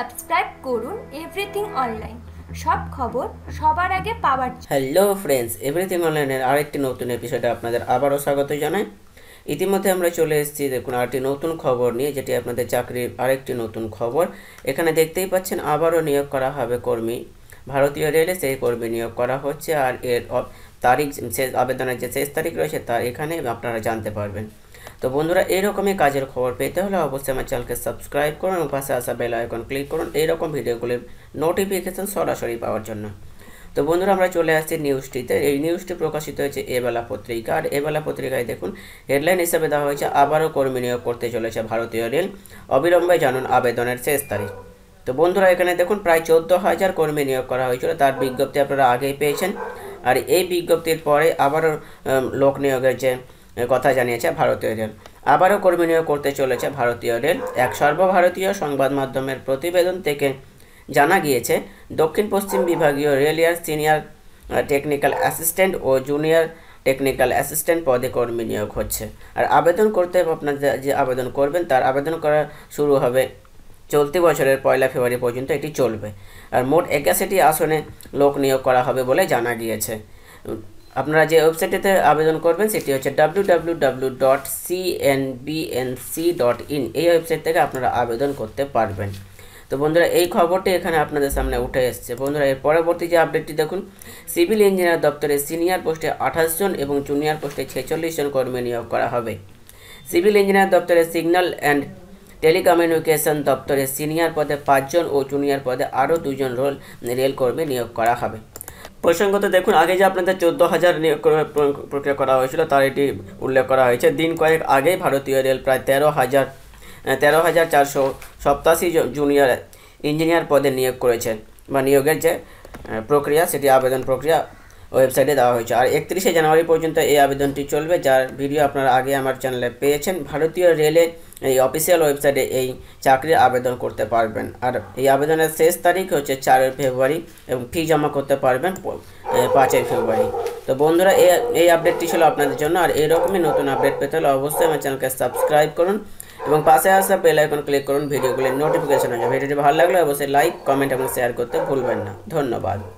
subscribe করুন everything online সব খবর সবার আগে পাওয়ার হ্যালো ফ্রেন্ডস এভরিথিং অনলাইনের আরেকটি নতুন এপিসোডে আপনাদের আবারও স্বাগত জানাই ইতিমধ্যে আমরা চলে এসেছি দেখুন আরেকটি নতুন খবর নিয়ে যেটি আপনাদের চাকরির আরেকটি নতুন খবর এখানে দেখতেই পাচ্ছেন আবারও নিয়োগ করা হবে কর্মী ভারতীয় রেলে সেই কর্মী নিয়োগ করা হচ্ছে আর এর তারিখ শেষ আবেদনের যে শেষ তারিখ রয়েছে তা এখানে আপনারা জানতে পারবেন তো বন্ধুরা এইরকমই কাজের খবর পেতে হলে অবশ্যই আমার চ্যানেলকে সাবস্ক্রাইব করুন এবং পাশে আসা বেল আইকন ক্লিক করুন এইরকম ভিডিওগুলির নোটিফিকেশন সরাসরি পাওয়ার জন্য তো বন্ধুরা আমরা চলে আসছি নিউজটিতে এই নিউজটি প্রকাশিত হয়েছে এবেলা পত্রিকা আর এবেলা পত্রিকায় দেখুন হেডলাইন হিসেবে দেওয়া হয়েছে আবারও কর্মী নিয়োগ করতে চলেছে ভারতীয় রেল অবিলম্বে জানুন আবেদনের শেষ তারিখ তো বন্ধুরা এখানে দেখুন প্রায় চোদ্দো হাজার কর্মী নিয়োগ করা হয়েছিল তার বিজ্ঞপ্তি আপনারা আগেই পেয়েছেন আর এই বিজ্ঞপ্তির পরে আবারও লোক নিয়োগের যে কথা জানিয়েছে ভারতীয় রেল আবারও কর্মী নিয়োগ করতে চলেছে ভারতীয় রেল এক সর্বভারতীয় সংবাদ মাধ্যমের প্রতিবেদন থেকে জানা গিয়েছে দক্ষিণ পশ্চিম বিভাগীয় রেলিয়ার সিনিয়র টেকনিক্যাল অ্যাসিস্ট্যান্ট ও জুনিয়র টেকনিক্যাল অ্যাসিস্ট্যান্ট পদে কর্মী নিয়োগ হচ্ছে আর আবেদন করতে আপনার যে আবেদন করবেন তার আবেদন করা শুরু হবে চলতি বছরের পয়লা ফেব্রুয়ারি পর্যন্ত এটি চলবে আর মোট একাশিটি আসনে লোক নিয়োগ করা হবে বলে জানা গিয়েছে আপনারা যে ওয়েবসাইটেতে আবেদন করবেন সেটি হচ্ছে www.cnbnc.in এই ওয়েবসাইট থেকে আপনারা আবেদন করতে পারবেন তো বন্ধুরা এই খবরটি এখানে আপনাদের সামনে উঠে এসছে বন্ধুরা এর পরবর্তী যে আপডেটটি দেখুন সিভিল ইঞ্জিনিয়ার দপ্তরে সিনিয়র পোস্টে আঠাশ জন এবং জুনিয়র পোস্টে ছেচল্লিশ জন কর্মী নিয়োগ করা হবে সিভিল ইঞ্জিনিয়ার দপ্তরে সিগন্যাল অ্যান্ড টেলিকমিউনিকেশন দপ্তরে সিনিয়র পদে পাঁচজন ও জুনিয়র পদে আরও দুজন রোল রেল কর্মী নিয়োগ করা হবে প্রসঙ্গত দেখুন আগে যে আপনাদের চোদ্দো হাজার নিয়োগ প্রক্রিয়া করা হয়েছিল তার এটি উল্লেখ করা হয়েছে দিন কয়েক আগেই ভারতীয় রেল প্রায় তেরো হাজার তেরো হাজার চারশো সপ্তাশি জুনিয়র ইঞ্জিনিয়ার পদে নিয়োগ করেছেন বা নিয়োগের যে প্রক্রিয়া সেটি আবেদন প্রক্রিয়া ওয়েবসাইটে দেওয়া হয়েছে আর একত্রিশে জানুয়ারি পর্যন্ত এই আবেদনটি চলবে যার ভিডিও আপনারা আগে আমার চ্যানেলে পেয়েছেন ভারতীয় রেলে এই অফিসিয়াল ওয়েবসাইটে এই চাকরির আবেদন করতে পারবেন আর এই আবেদনের শেষ তারিখ হচ্ছে চারই ফেব্রুয়ারি এবং ফি জমা করতে পারবেন পাঁচই ফেব্রুয়ারি তো বন্ধুরা এই এই আপডেটটি ছিল আপনাদের জন্য আর এরকমই নতুন আপডেট পেতে হলে অবশ্যই আমার চ্যানেলকে সাবস্ক্রাইব করুন এবং পাশে আসা বেল আইকন ক্লিক করুন ভিডিওগুলির নোটিফিকেশন যাবে ভিডিওটি ভালো লাগলে অবশ্যই লাইক কমেন্ট এবং শেয়ার করতে ভুলবেন না ধন্যবাদ